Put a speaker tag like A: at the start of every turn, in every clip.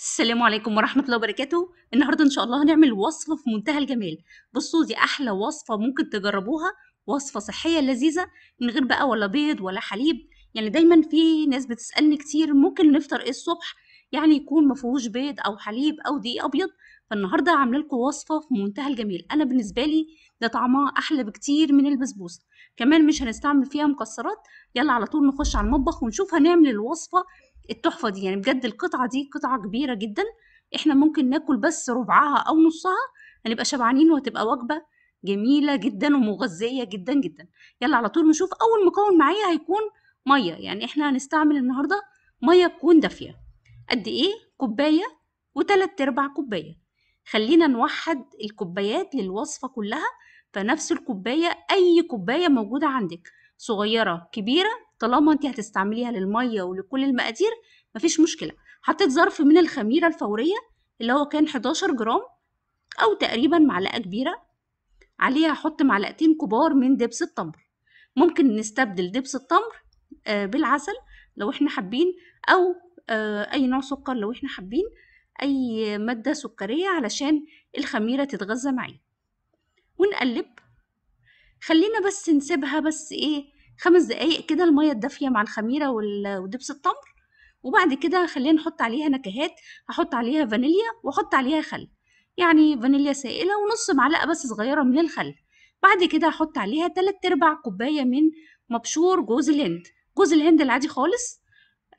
A: السلام عليكم ورحمة الله وبركاته النهاردة إن شاء الله هنعمل وصفة في منتهى الجمال بصوا دي أحلى وصفة ممكن تجربوها وصفة صحية لذيذة من غير بقى ولا بيض ولا حليب يعني دايما في ناس بتسألني كتير ممكن نفطر إيه الصبح يعني يكون مفهوش بيض أو حليب أو دقيق أبيض فالنهاردة عاملة لكم وصفة في منتهى الجمال أنا بالنسبة لي ده طعمها أحلى بكتير من البسبوسة كمان مش هنستعمل فيها مكسرات يلا على طول نخش على المطبخ ونشوف هنعمل الوصفة التحفه دي يعني بجد القطعه دي قطعه كبيره جدا احنا ممكن ناكل بس ربعها او نصها هنبقى شبعانين وهتبقى وجبه جميله جدا ومغذيه جدا جدا يلا على طول نشوف اول مكون معايا هيكون ميه يعني احنا هنستعمل النهارده ميه تكون دافيه قد ايه كوبايه وثلاث ارباع كوبايه خلينا نوحد الكوبايات للوصفه كلها فنفس الكوبايه اي كوبايه موجوده عندك صغيره كبيره طالما انت هتستعمليها للميه ولكل المقادير مفيش مشكله حطيت ظرف من الخميره الفوريه اللي هو كان 11 جرام او تقريبا معلقه كبيره عليها احط معلقتين كبار من دبس التمر ممكن نستبدل دبس التمر آه، بالعسل لو احنا حابين او آه، اي نوع سكر لو احنا حابين اي ماده سكريه علشان الخميره تتغذى معي ونقلب خلينا بس نسيبها بس ايه خمس دقايق كده المية الدافية مع الخميرة ودبس التمر وبعد كده خلينا نحط عليها نكهات هحط عليها فانيليا واحط عليها خل يعني فانيليا سائلة ونص معلقة بس صغيرة من الخل بعد كده هحط عليها تلات ارباع كوباية من مبشور جوز الهند جوز الهند العادي خالص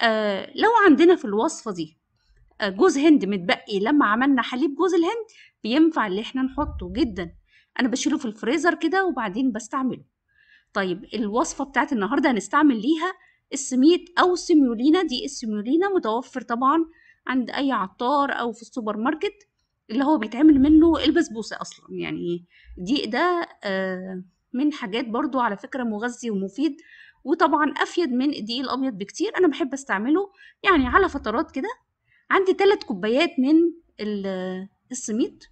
A: آه لو عندنا في الوصفة دي آه جوز هند متبقي لما عملنا حليب جوز الهند بينفع اللي احنا نحطه جدا انا بشيله في الفريزر كده وبعدين بستعمله طيب الوصفة بتاعت النهاردة هنستعمل ليها السميد أو السيميولينا دي السيميولينا متوفر طبعا عند أي عطار أو في السوبر ماركت اللي هو بيتعمل منه البسبوسة أصلا يعني دي ده آه من حاجات برضو على فكرة مغذي ومفيد وطبعا أفيد من الدقيق الأبيض بكتير أنا بحب أستعمله يعني على فترات كده عندي تلات كوبايات من السميد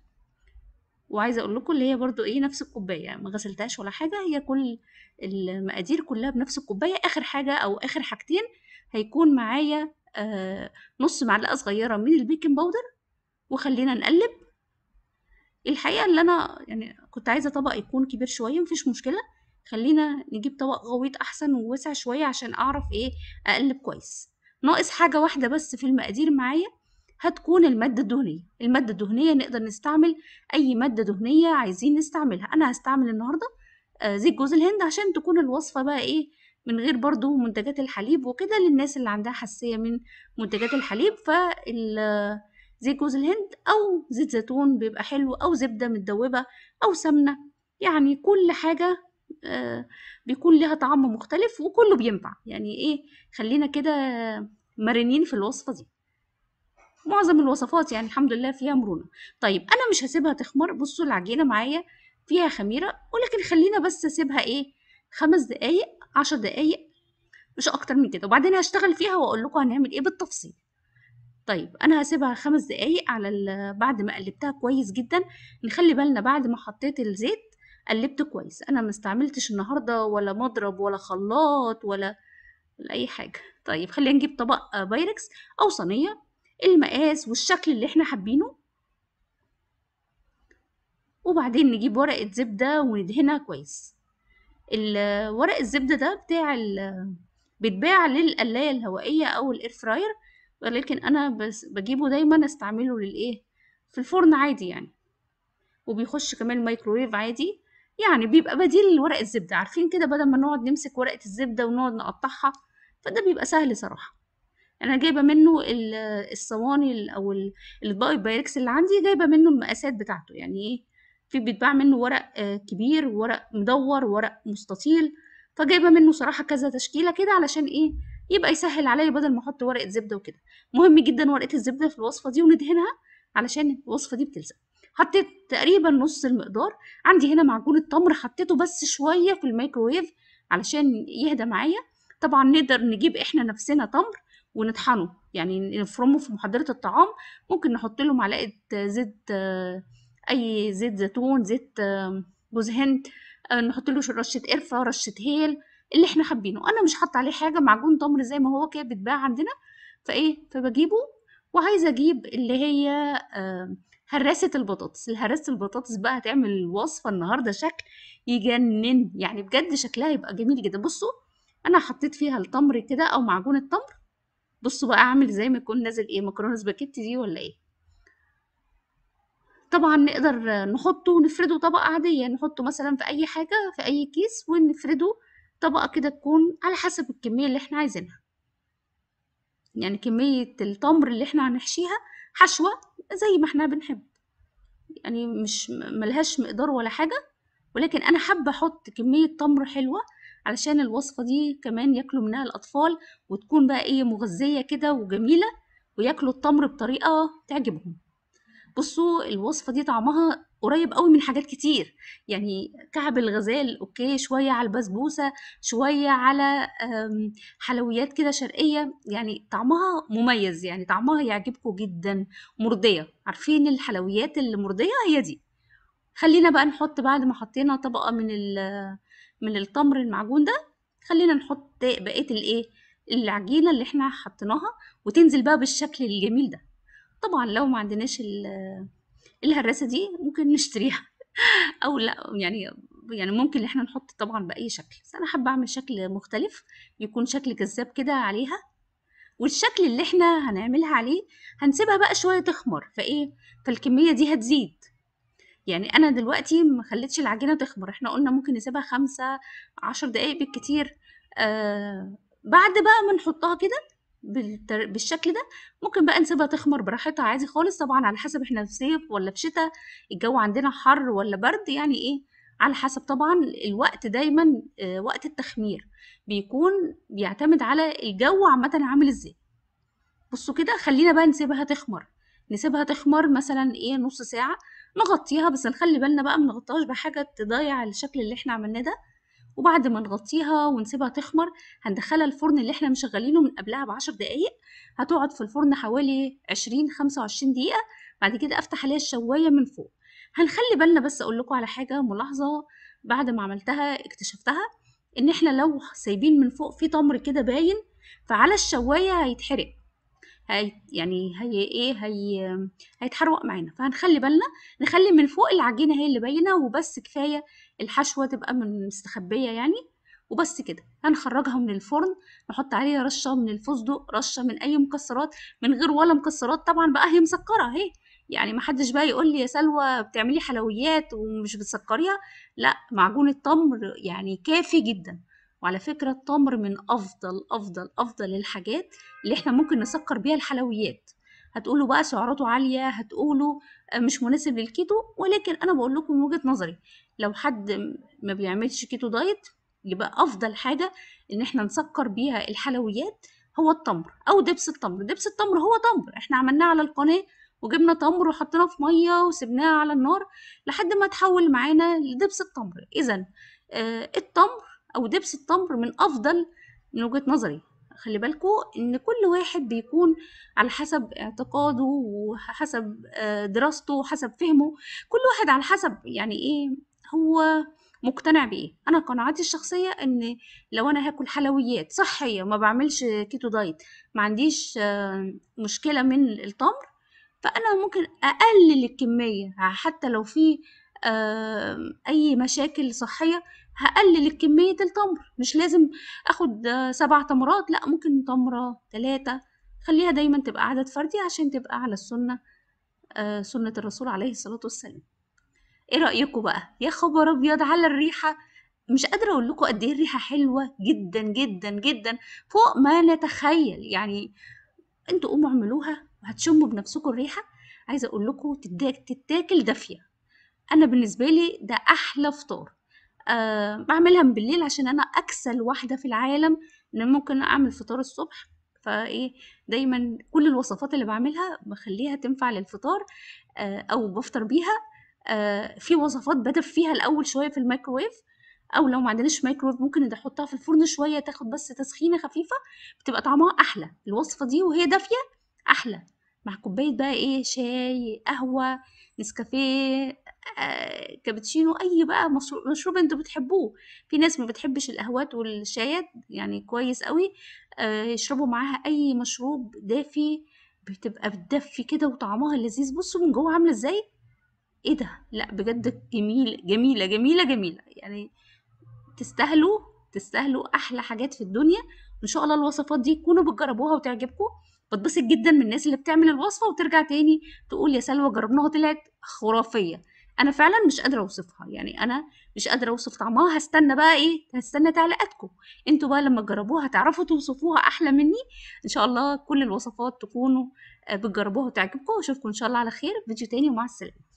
A: وعايزه اقول لكم اللي هي برضو ايه نفس الكوبايه يعني ما غسلتهاش ولا حاجه هي كل المقادير كلها بنفس الكوبايه اخر حاجه او اخر حاجتين هيكون معايا آه نص معلقه صغيره من البيكنج باودر وخلينا نقلب الحقيقه اللي انا يعني كنت عايزه طبق يكون كبير شويه مفيش مشكله خلينا نجيب طبق غويط احسن وواسع شويه عشان اعرف ايه اقلب كويس ناقص حاجه واحده بس في المقادير معايا هتكون المادة الدهنية المادة الدهنية نقدر نستعمل أي مادة دهنية عايزين نستعملها أنا هستعمل النهاردة آه، زيت جوز الهند عشان تكون الوصفة بقى إيه من غير برضو منتجات الحليب وكده للناس اللي عندها حساسية من منتجات الحليب فال جوز الهند أو زيت زيتون بيبقى حلو أو زبدة متدوبة أو سمنة يعني كل حاجة آه، بيكون لها طعم مختلف وكله بينفع يعني ايه خلينا كده مرنين في الوصفة دي معظم الوصفات يعني الحمد لله فيها مرونة طيب أنا مش هسيبها تخمر بصوا العجينة معايا فيها خميرة ولكن خلينا بس أسيبها إيه خمس دقايق عشر دقايق مش أكتر من كده وبعدين هشتغل فيها وأقول لكم هنعمل إيه بالتفصيل طيب انا هسيبها خمس دقايق على بعد ما قلبتها كويس جدا نخلي بالنا بعد ما حطيت الزيت قلبت كويس انا ما استعملتش النهارده ولا مضرب ولا خلاط ولا اي حاجه طيب خلينا نجيب طبق بايركس او صينيه المقاس والشكل اللي احنا حابينه وبعدين نجيب ورقة زبدة وندهنها كويس ورق الزبدة ده بتاع بيتباع للقلاية الهوائية أو الاير فراير ولكن أنا بس بجيبه دايما استعمله للإيه في الفرن عادي يعني وبيخش كمان مايكرويف عادي يعني بيبقى بديل لورق الزبدة عارفين كده بدل ما نقعد نمسك ورقة الزبدة ونقعد نقطعها فده بيبقى سهل صراحة انا جايبه منه الصواني او الاطباق البايركس اللي عندي جايبه منه المقاسات بتاعته يعني ايه في بيتباع منه ورق آه، كبير ورق مدور ورق مستطيل فجايبه منه صراحه كذا تشكيله كده علشان ايه يبقى يسهل عليا بدل ما احط ورقه زبده وكده مهم جدا ورقه الزبده في الوصفه دي وندهنها علشان الوصفه دي بتلزق حطيت تقريبا نص المقدار عندي هنا معجون التمر حطيته بس شويه في الميكروويف علشان يهدى معايا طبعا نقدر نجيب احنا نفسنا تمر ونطحنه يعني نفرمه في محضرة الطعام ممكن نحط له معلقة زيت أي زيت زيتون زيت جوز هند آه، نحط له رشة قرفة رشة هيل اللي احنا حابينه أنا مش حاطة عليه حاجة معجون تمر زي ما هو كده بيتباع عندنا فإيه فبجيبه وعايزة أجيب اللي هي هراسة البطاطس الهراسة البطاطس بقى هتعمل وصفة النهاردة شكل يجنن يعني بجد شكلها يبقى جميل جدا بصوا أنا حطيت فيها التمر كده أو معجون التمر بصوا بقى اعمل زي ما يكون نازل ايه مكرونه سباكيتي دي ولا ايه طبعا نقدر نحطه ونفرده طبقه عاديه نحطه مثلا في اي حاجه في اي كيس ونفرده طبقه كده تكون على حسب الكميه اللي احنا عايزينها يعني كميه التمر اللي احنا هنحشيها حشوه زي ما احنا بنحب يعني مش ملهاش مقدار ولا حاجه ولكن انا حابه احط كميه تمر حلوه علشان الوصفة دي كمان ياكلوا منها الأطفال وتكون بقى إيه مغذية كده وجميلة وياكلوا التمر بطريقة تعجبهم بصوا الوصفة دي طعمها قريب قوي من حاجات كتير يعني كعب الغزال اوكي شويه على البسبوسه شويه على حلويات كده شرقيه يعني طعمها مميز يعني طعمها يعجبكم جدا مرضيه عارفين الحلويات اللي مرضيه هي دي خلينا بقى نحط بعد ما حطينا طبقه من من التمر المعجون ده خلينا نحط بقيه الايه العجينه اللي احنا حطيناها وتنزل بقى بالشكل الجميل ده طبعا لو ما عندناش الهراسه دي ممكن نشتريها او لا يعني يعني ممكن احنا نحط طبعا باي شكل بس انا حابه اعمل شكل مختلف يكون شكل جذاب كده عليها والشكل اللي احنا هنعملها عليه هنسيبها بقى شويه تخمر فايه فالكميه دي هتزيد يعني أنا دلوقتي ما خليتش العجينة تخمر إحنا قلنا ممكن نسيبها خمسة عشر دقايق بالكتير آه بعد بقى ما نحطها كده بالتر... بالشكل ده ممكن بقى نسيبها تخمر براحتها عادي خالص طبعا على حسب احنا في صيف ولا في شتاء الجو عندنا حر ولا برد يعني ايه على حسب طبعا الوقت دايما آه وقت التخمير بيكون بيعتمد على الجو عامه عامل ازاي بصوا كده خلينا بقى نسيبها تخمر نسيبها تخمر مثلا ايه نص ساعة نغطيها بس نخلي بالنا بقى منغطاش بحاجة تضيع الشكل اللي احنا عملناه ده وبعد ما نغطيها ونسيبها تخمر هندخلها الفرن اللي احنا مشغلينه من قبلها بعشر دقايق هتقعد في الفرن حوالي عشرين خمسة وعشرين دقيقة بعد كده افتح عليها الشواية من فوق هنخلي بالنا بس اقول لكم على حاجة ملاحظة بعد ما عملتها اكتشفتها ان احنا لو سايبين من فوق في تمر كده باين فعلى الشواية هيتحرق هي يعني هي ايه هي هيتحروق معانا فهنخلي بالنا نخلي من فوق العجينه هي اللي باينه وبس كفايه الحشوه تبقى من مستخبيه يعني وبس كده هنخرجها من الفرن نحط عليها رشه من الفستق رشه من اي مكسرات من غير ولا مكسرات طبعا بقى هي مسكره اهي يعني ما حدش بقى يقول لي يا سلوى بتعملي حلويات ومش بتسكريها لا معجون التمر يعني كافي جدا وعلى فكرة التمر من أفضل أفضل أفضل الحاجات اللي إحنا ممكن نسكر بيها الحلويات هتقولوا بقى سعراته عالية هتقولوا مش مناسب للكيتو ولكن أنا بقول لكم من وجهة نظري لو حد ما بيعملش كيتو دايت يبقى أفضل حاجة إن إحنا نسكر بيها الحلويات هو التمر أو دبس التمر دبس التمر هو تمر إحنا عملناه على القناة وجبنا تمر وحطيناه في ميه وسبناه على النار لحد ما تحول معانا لدبس التمر اذا آه التمر أو دبس التمر من أفضل من وجهة نظري خلي بالكو ان كل واحد بيكون على حسب اعتقاده وحسب آه، دراسته وحسب فهمه كل واحد على حسب يعني ايه هو مقتنع بايه انا قناعاتي الشخصيه ان لو انا هاكل حلويات صحيه ما بعملش كيتو دايت ما عنديش آه، مشكله من التمر فانا ممكن اقلل الكميه حتى لو في آه، اي مشاكل صحيه هقلل كمية التمر مش لازم اخد آه، سبع تمرات لا ممكن تمرة تلاتة خليها دايما تبقى عدد فردي عشان تبقى على السنة آه، سنة الرسول عليه الصلاة والسلام ايه رأيكم بقى يا خبر ابيض على الريحة مش قادرة اقول لكم قد ايه الريحة حلوة جدا جدا جدا فوق ما نتخيل يعني انتوا قوموا اعملوها وهتشموا بنفسكم الريحة عايزة اقول لكم تتاكل دافية انا بالنسبة لي ده احلى فطار آه، بعملها من بالليل عشان انا اكسل واحده في العالم ان ممكن اعمل فطار الصبح فايه دايما كل الوصفات اللي بعملها بخليها تنفع للفطار آه، او بفطر بيها آه، في وصفات بدف فيها الاول شويه في الميكروويف او لو ما عندناش مايكرويف ممكن إن احطها في الفرن شويه تاخد بس تسخينه خفيفه بتبقى طعمها احلى الوصفه دي وهي دافيه احلى مع كوبايه بقى ايه شاي قهوه نسكافيه آه، كابتشينو اي بقى مشروب انتوا بتحبوه في ناس ما بتحبش القهوات والشايات يعني كويس قوي آه، يشربوا معاها اي مشروب دافي بتبقى بتدفي كده وطعمها لذيذ بصوا من جوه عامله ازاي ايه ده لا بجد جميل جميله جميله جميله يعني تستاهلوا تستاهلوا احلى حاجات في الدنيا وان شاء الله الوصفات دي تكونوا بتجربوها وتعجبكم بتبسط جدا من الناس اللي بتعمل الوصفه وترجع تاني تقول يا سلوى جربناها طلعت خرافيه انا فعلا مش قادره اوصفها يعني انا مش قادره اوصف طعمها هستنى بقى ايه هستنى تعليقاتكم انتوا بقى لما تجربوها هتعرفوا توصفوها احلى مني ان شاء الله كل الوصفات تكونوا آه، بتجربوها وتعجبكم واشوفكم ان شاء الله على خير في فيديو تاني ومع السلامه